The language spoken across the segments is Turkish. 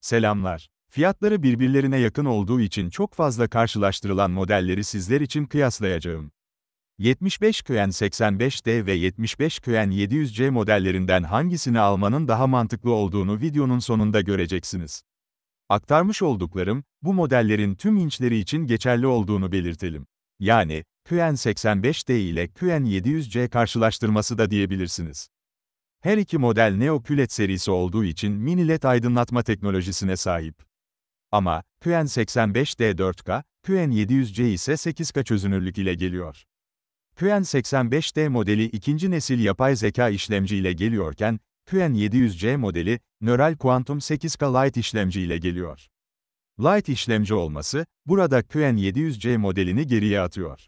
Selamlar. Fiyatları birbirlerine yakın olduğu için çok fazla karşılaştırılan modelleri sizler için kıyaslayacağım. 75 QN 85D ve 75 QN 700C modellerinden hangisini almanın daha mantıklı olduğunu videonun sonunda göreceksiniz. Aktarmış olduklarım, bu modellerin tüm inçleri için geçerli olduğunu belirtelim. Yani, QN85D ile QN700C karşılaştırması da diyebilirsiniz. Her iki model Neo QLED serisi olduğu için mini LED aydınlatma teknolojisine sahip. Ama, QN85D 4K, QN700C ise 8K çözünürlük ile geliyor. QN85D modeli ikinci nesil yapay zeka işlemci ile geliyorken, QN700C modeli, nöral Quantum 8K Lite işlemci ile geliyor. Lite işlemci olması, burada QN700C modelini geriye atıyor.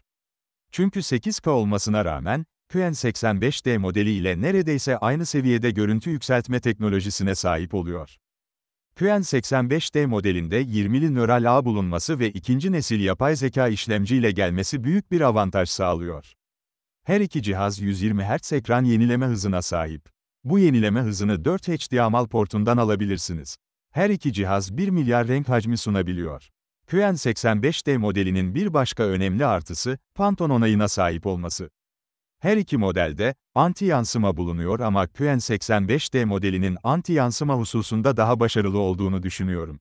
Çünkü 8K olmasına rağmen, QN85D modeli ile neredeyse aynı seviyede görüntü yükseltme teknolojisine sahip oluyor. QN85D modelinde 20'li nöral ağ bulunması ve ikinci nesil yapay zeka işlemci ile gelmesi büyük bir avantaj sağlıyor. Her iki cihaz 120 Hz ekran yenileme hızına sahip. Bu yenileme hızını 4 HDMI portundan alabilirsiniz. Her iki cihaz 1 milyar renk hacmi sunabiliyor. QN85D modelinin bir başka önemli artısı, Pantone onayına sahip olması. Her iki modelde, anti-yansıma bulunuyor ama QN85D modelinin anti-yansıma hususunda daha başarılı olduğunu düşünüyorum.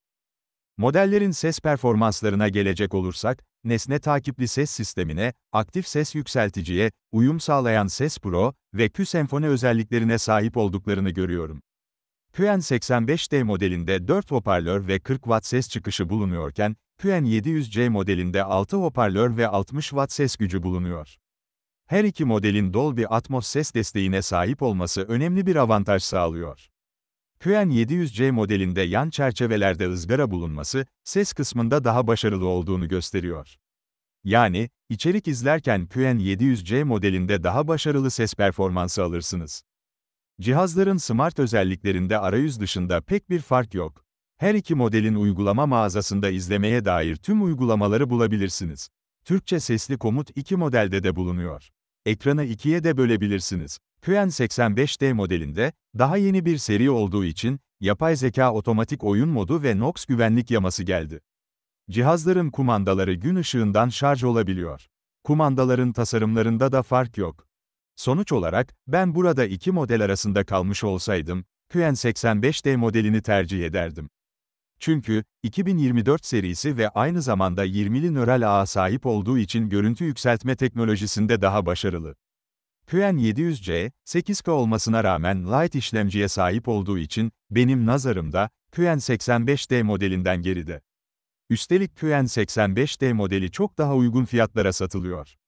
Modellerin ses performanslarına gelecek olursak, nesne takipli ses sistemine, aktif ses yükselticiye, uyum sağlayan Ses Pro ve Q-Senfone özelliklerine sahip olduklarını görüyorum. QN85D modelinde 4 hoparlör ve 40 watt ses çıkışı bulunuyorken, QN700C modelinde 6 hoparlör ve 60 watt ses gücü bulunuyor. Her iki modelin Dolby Atmos ses desteğine sahip olması önemli bir avantaj sağlıyor. QN700C modelinde yan çerçevelerde ızgara bulunması, ses kısmında daha başarılı olduğunu gösteriyor. Yani, içerik izlerken QN700C modelinde daha başarılı ses performansı alırsınız. Cihazların smart özelliklerinde arayüz dışında pek bir fark yok. Her iki modelin uygulama mağazasında izlemeye dair tüm uygulamaları bulabilirsiniz. Türkçe sesli komut iki modelde de bulunuyor. Ekrana ikiye de bölebilirsiniz. Qn 85D modelinde, daha yeni bir seri olduğu için, yapay zeka otomatik oyun modu ve NOx güvenlik yaması geldi. Cihazların kumandaları gün ışığından şarj olabiliyor. Kumandaların tasarımlarında da fark yok. Sonuç olarak, ben burada iki model arasında kalmış olsaydım, Qn85D modelini tercih ederdim. Çünkü, 2024 serisi ve aynı zamanda 20'li nöral ağa sahip olduğu için görüntü yükseltme teknolojisinde daha başarılı. qn 700C, 8K olmasına rağmen Light işlemciye sahip olduğu için, benim nazarımda, qn 85D modelinden geride. Üstelik qn 85D modeli çok daha uygun fiyatlara satılıyor.